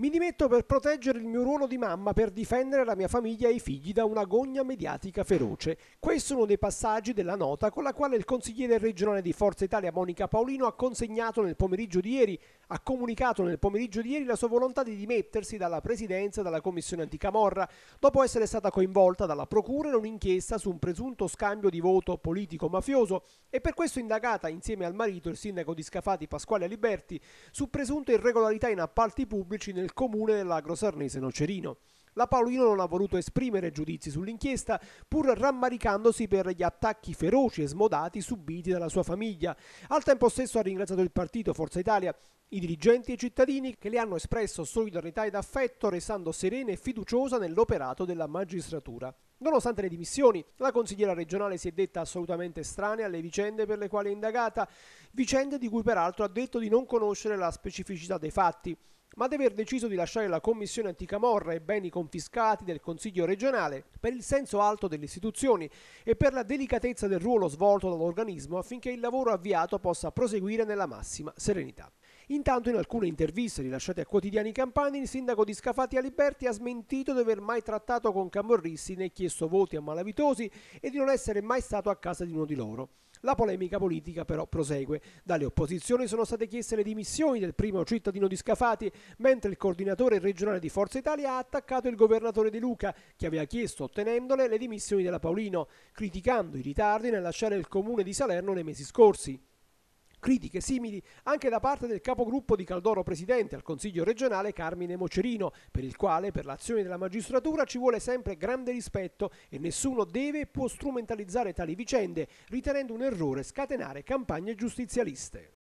Mi dimetto per proteggere il mio ruolo di mamma per difendere la mia famiglia e i figli da una gogna mediatica feroce. Questo è uno dei passaggi della nota con la quale il consigliere regionale di Forza Italia Monica Paolino ha consegnato nel pomeriggio di ieri ha comunicato nel pomeriggio di ieri la sua volontà di dimettersi dalla presidenza della Commissione Anticamorra, dopo essere stata coinvolta dalla Procura in un'inchiesta su un presunto scambio di voto politico-mafioso e per questo indagata insieme al marito, il sindaco di Scafati Pasquale Liberti, su presunte irregolarità in appalti pubblici nel comune dell'Agro Sarnese Nocerino. La Paolino non ha voluto esprimere giudizi sull'inchiesta, pur rammaricandosi per gli attacchi feroci e smodati subiti dalla sua famiglia. Al tempo stesso ha ringraziato il partito Forza Italia, i dirigenti e i cittadini che le hanno espresso solidarietà ed affetto, restando serena e fiduciosa nell'operato della magistratura. Nonostante le dimissioni, la consigliera regionale si è detta assolutamente estranea alle vicende per le quali è indagata, vicende di cui peraltro ha detto di non conoscere la specificità dei fatti, ma di aver deciso di lasciare la Commissione Anticamorra e beni confiscati del Consiglio regionale per il senso alto delle istituzioni e per la delicatezza del ruolo svolto dall'organismo affinché il lavoro avviato possa proseguire nella massima serenità. Intanto in alcune interviste rilasciate a quotidiani campani il sindaco di Scafati Aliberti ha smentito di aver mai trattato con camorristi né chiesto voti a malavitosi e di non essere mai stato a casa di uno di loro. La polemica politica però prosegue. Dalle opposizioni sono state chieste le dimissioni del primo cittadino di Scafati, mentre il coordinatore regionale di Forza Italia ha attaccato il governatore De Luca, che aveva chiesto, ottenendole, le dimissioni della Paolino, criticando i ritardi nel lasciare il comune di Salerno nei mesi scorsi. Critiche simili anche da parte del capogruppo di Caldoro Presidente al Consiglio regionale Carmine Mocerino, per il quale per l'azione della magistratura ci vuole sempre grande rispetto e nessuno deve e può strumentalizzare tali vicende, ritenendo un errore scatenare campagne giustizialiste.